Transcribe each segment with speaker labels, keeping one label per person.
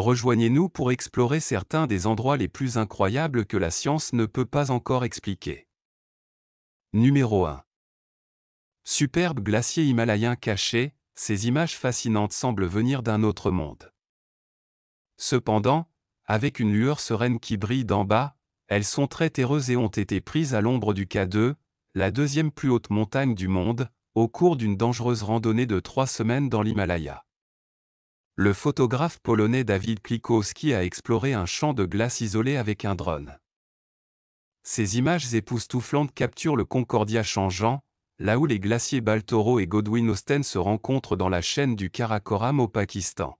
Speaker 1: rejoignez-nous pour explorer certains des endroits les plus incroyables que la science ne peut pas encore expliquer. Numéro 1. Superbe glacier himalayen caché, ces images fascinantes semblent venir d'un autre monde. Cependant, avec une lueur sereine qui brille d'en bas, elles sont très terreuses et ont été prises à l'ombre du K2, la deuxième plus haute montagne du monde, au cours d'une dangereuse randonnée de trois semaines dans l'Himalaya le photographe polonais David Klikowski a exploré un champ de glace isolé avec un drone. Ces images époustouflantes capturent le Concordia changeant, là où les glaciers Baltoro et Godwin Austen se rencontrent dans la chaîne du Karakoram au Pakistan.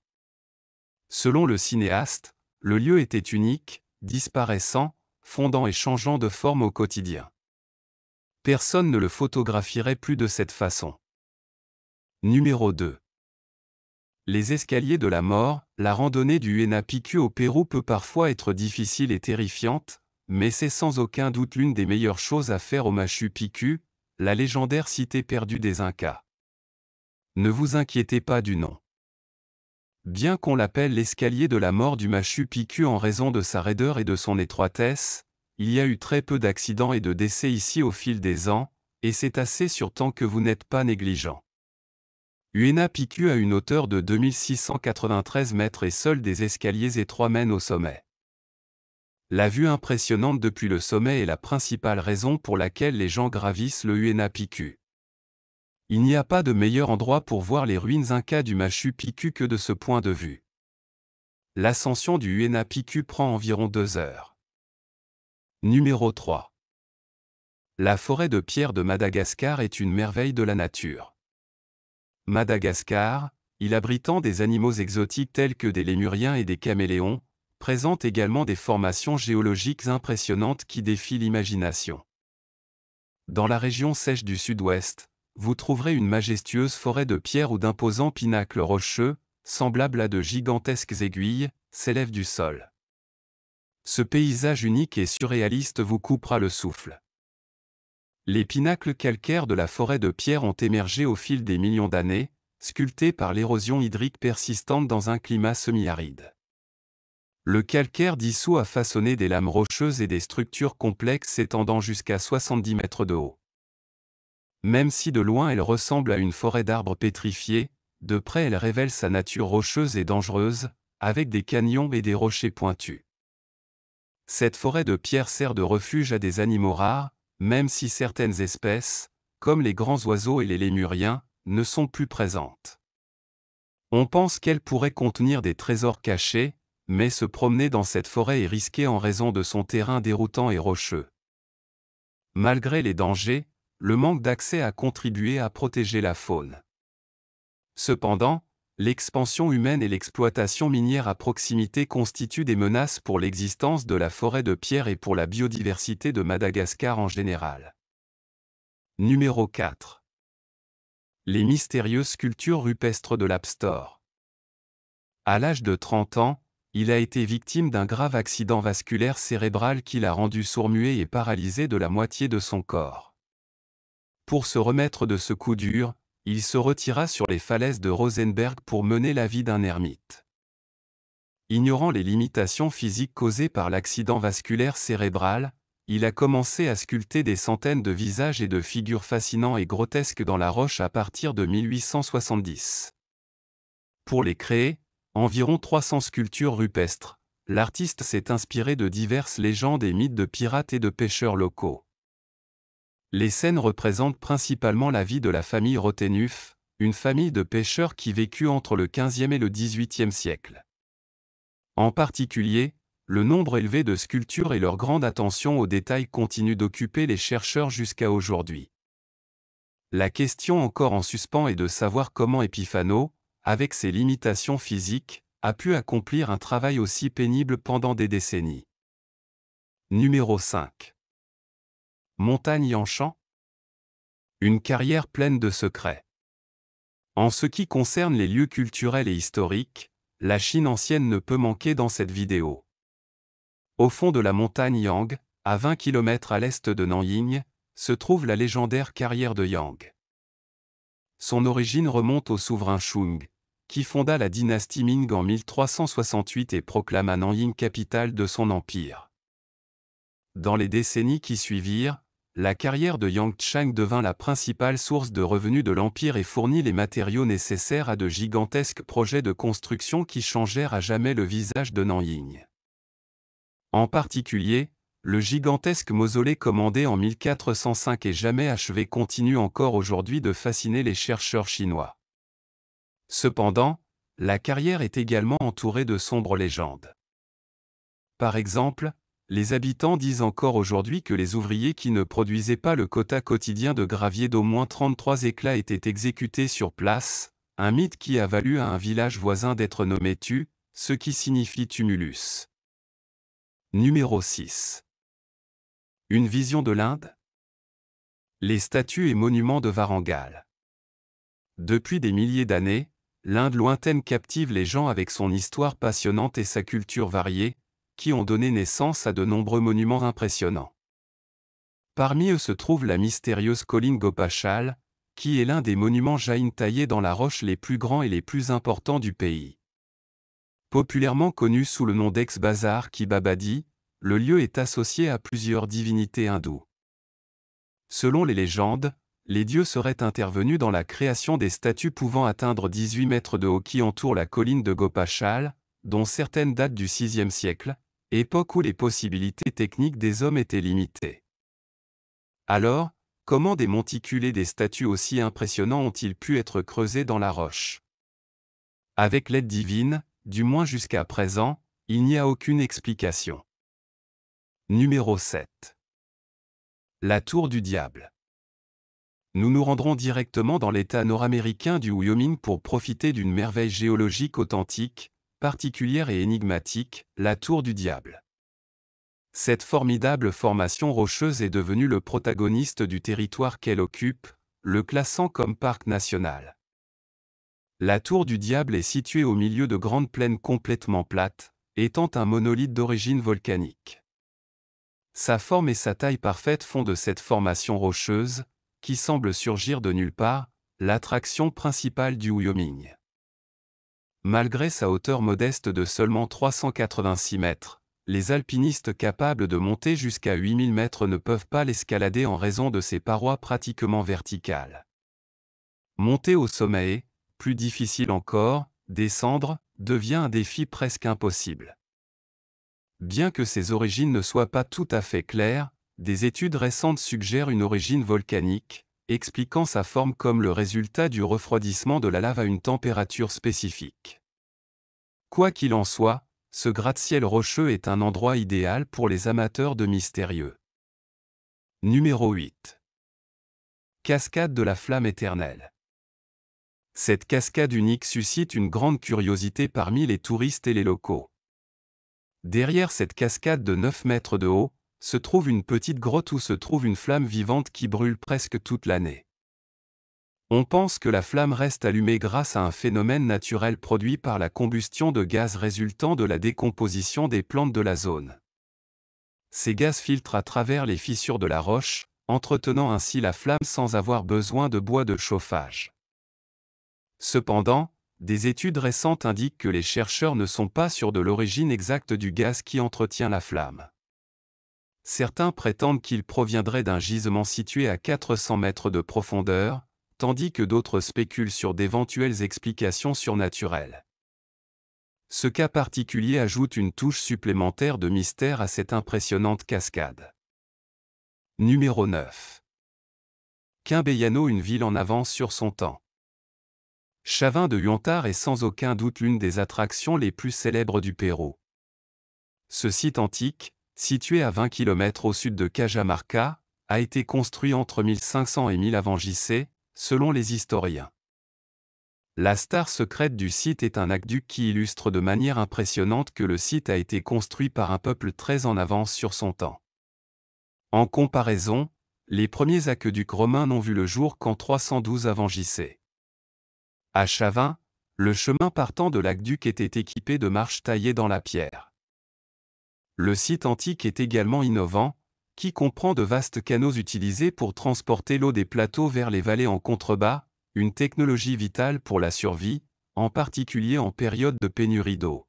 Speaker 1: Selon le cinéaste, le lieu était unique, disparaissant, fondant et changeant de forme au quotidien. Personne ne le photographierait plus de cette façon. Numéro 2 les escaliers de la mort, la randonnée du Piku au Pérou peut parfois être difficile et terrifiante, mais c'est sans aucun doute l'une des meilleures choses à faire au Machu Picu la légendaire cité perdue des Incas. Ne vous inquiétez pas du nom. Bien qu'on l'appelle l'escalier de la mort du Machu Picu en raison de sa raideur et de son étroitesse, il y a eu très peu d'accidents et de décès ici au fil des ans, et c'est assez sur tant que vous n'êtes pas négligent. Uena Picu a une hauteur de 2693 mètres et seuls des escaliers étroits mènent au sommet. La vue impressionnante depuis le sommet est la principale raison pour laquelle les gens gravissent le Uena Picu. Il n'y a pas de meilleur endroit pour voir les ruines incas du Machu Picchu que de ce point de vue. L'ascension du Uena Picu prend environ deux heures. Numéro 3 La forêt de pierre de Madagascar est une merveille de la nature. Madagascar, il abritant des animaux exotiques tels que des lémuriens et des caméléons, présente également des formations géologiques impressionnantes qui défient l'imagination. Dans la région sèche du sud-ouest, vous trouverez une majestueuse forêt de pierres ou d'imposants pinacles rocheux, semblables à de gigantesques aiguilles, s'élèvent du sol. Ce paysage unique et surréaliste vous coupera le souffle. Les pinacles calcaires de la forêt de pierre ont émergé au fil des millions d'années, sculptés par l'érosion hydrique persistante dans un climat semi-aride. Le calcaire dissous a façonné des lames rocheuses et des structures complexes s'étendant jusqu'à 70 mètres de haut. Même si de loin elle ressemble à une forêt d'arbres pétrifiés, de près elle révèle sa nature rocheuse et dangereuse, avec des canyons et des rochers pointus. Cette forêt de pierre sert de refuge à des animaux rares, même si certaines espèces, comme les grands oiseaux et les lémuriens, ne sont plus présentes. On pense qu'elles pourrait contenir des trésors cachés, mais se promener dans cette forêt est risqué en raison de son terrain déroutant et rocheux. Malgré les dangers, le manque d'accès a contribué à protéger la faune. Cependant, L'expansion humaine et l'exploitation minière à proximité constituent des menaces pour l'existence de la forêt de pierre et pour la biodiversité de Madagascar en général. Numéro 4. Les mystérieuses sculptures rupestres de l'Abstor. À l'âge de 30 ans, il a été victime d'un grave accident vasculaire cérébral qui l'a rendu sourd-muet et paralysé de la moitié de son corps. Pour se remettre de ce coup dur, il se retira sur les falaises de Rosenberg pour mener la vie d'un ermite. Ignorant les limitations physiques causées par l'accident vasculaire cérébral, il a commencé à sculpter des centaines de visages et de figures fascinants et grotesques dans la roche à partir de 1870. Pour les créer, environ 300 sculptures rupestres, l'artiste s'est inspiré de diverses légendes et mythes de pirates et de pêcheurs locaux. Les scènes représentent principalement la vie de la famille Rotenuf, une famille de pêcheurs qui vécut entre le XVe et le XVIIIe siècle. En particulier, le nombre élevé de sculptures et leur grande attention aux détails continuent d'occuper les chercheurs jusqu'à aujourd'hui. La question encore en suspens est de savoir comment Epiphano, avec ses limitations physiques, a pu accomplir un travail aussi pénible pendant des décennies. Numéro 5 montagne en Une carrière pleine de secrets. En ce qui concerne les lieux culturels et historiques, la Chine ancienne ne peut manquer dans cette vidéo. Au fond de la montagne Yang, à 20 km à l'est de Nanying, se trouve la légendaire carrière de Yang. Son origine remonte au souverain Shung, qui fonda la dynastie Ming en 1368 et proclama Nanying capitale de son empire. Dans les décennies qui suivirent, la carrière de Yang Chang devint la principale source de revenus de l'Empire et fournit les matériaux nécessaires à de gigantesques projets de construction qui changèrent à jamais le visage de Ying. En particulier, le gigantesque mausolée commandé en 1405 et jamais achevé continue encore aujourd'hui de fasciner les chercheurs chinois. Cependant, la carrière est également entourée de sombres légendes. Par exemple, les habitants disent encore aujourd'hui que les ouvriers qui ne produisaient pas le quota quotidien de gravier d'au moins 33 éclats étaient exécutés sur place, un mythe qui a valu à un village voisin d'être nommé Tu, ce qui signifie tumulus. Numéro 6. Une vision de l'Inde Les statues et monuments de Varangal. Depuis des milliers d'années, l'Inde lointaine captive les gens avec son histoire passionnante et sa culture variée, qui ont donné naissance à de nombreux monuments impressionnants. Parmi eux se trouve la mystérieuse colline Gopachal, qui est l'un des monuments jaïn taillés dans la roche les plus grands et les plus importants du pays. Populairement connu sous le nom d'ex-bazar Kibabadi, le lieu est associé à plusieurs divinités hindoues. Selon les légendes, les dieux seraient intervenus dans la création des statues pouvant atteindre 18 mètres de haut qui entourent la colline de Gopachal, dont certaines datent du VIe siècle, époque où les possibilités techniques des hommes étaient limitées. Alors, comment des monticules et des statues aussi impressionnants ont-ils pu être creusés dans la roche Avec l'aide divine, du moins jusqu'à présent, il n'y a aucune explication. Numéro 7. La tour du diable. Nous nous rendrons directement dans l'État nord-américain du Wyoming pour profiter d'une merveille géologique authentique, particulière et énigmatique, la Tour du Diable. Cette formidable formation rocheuse est devenue le protagoniste du territoire qu'elle occupe, le classant comme parc national. La Tour du Diable est située au milieu de grandes plaines complètement plates, étant un monolithe d'origine volcanique. Sa forme et sa taille parfaite font de cette formation rocheuse, qui semble surgir de nulle part, l'attraction principale du Wyoming. Malgré sa hauteur modeste de seulement 386 mètres, les alpinistes capables de monter jusqu'à 8000 mètres ne peuvent pas l'escalader en raison de ses parois pratiquement verticales. Monter au sommet plus difficile encore, descendre, devient un défi presque impossible. Bien que ses origines ne soient pas tout à fait claires, des études récentes suggèrent une origine volcanique, expliquant sa forme comme le résultat du refroidissement de la lave à une température spécifique. Quoi qu'il en soit, ce gratte-ciel rocheux est un endroit idéal pour les amateurs de mystérieux. Numéro 8. Cascade de la flamme éternelle. Cette cascade unique suscite une grande curiosité parmi les touristes et les locaux. Derrière cette cascade de 9 mètres de haut, se trouve une petite grotte où se trouve une flamme vivante qui brûle presque toute l'année. On pense que la flamme reste allumée grâce à un phénomène naturel produit par la combustion de gaz résultant de la décomposition des plantes de la zone. Ces gaz filtrent à travers les fissures de la roche, entretenant ainsi la flamme sans avoir besoin de bois de chauffage. Cependant, des études récentes indiquent que les chercheurs ne sont pas sûrs de l'origine exacte du gaz qui entretient la flamme. Certains prétendent qu'il proviendrait d'un gisement situé à 400 mètres de profondeur, tandis que d'autres spéculent sur d'éventuelles explications surnaturelles. Ce cas particulier ajoute une touche supplémentaire de mystère à cette impressionnante cascade. Numéro 9. Quimbeyano, une ville en avance sur son temps. Chavin de Huantar est sans aucun doute l'une des attractions les plus célèbres du Pérou. Ce site antique, situé à 20 km au sud de Cajamarca, a été construit entre 1500 et 1000 avant JC, selon les historiens. La star secrète du site est un aqueduc qui illustre de manière impressionnante que le site a été construit par un peuple très en avance sur son temps. En comparaison, les premiers aqueducs romains n'ont vu le jour qu'en 312 avant JC. À Chavin, le chemin partant de l'aqueduc était équipé de marches taillées dans la pierre. Le site antique est également innovant, qui comprend de vastes canaux utilisés pour transporter l'eau des plateaux vers les vallées en contrebas, une technologie vitale pour la survie, en particulier en période de pénurie d'eau.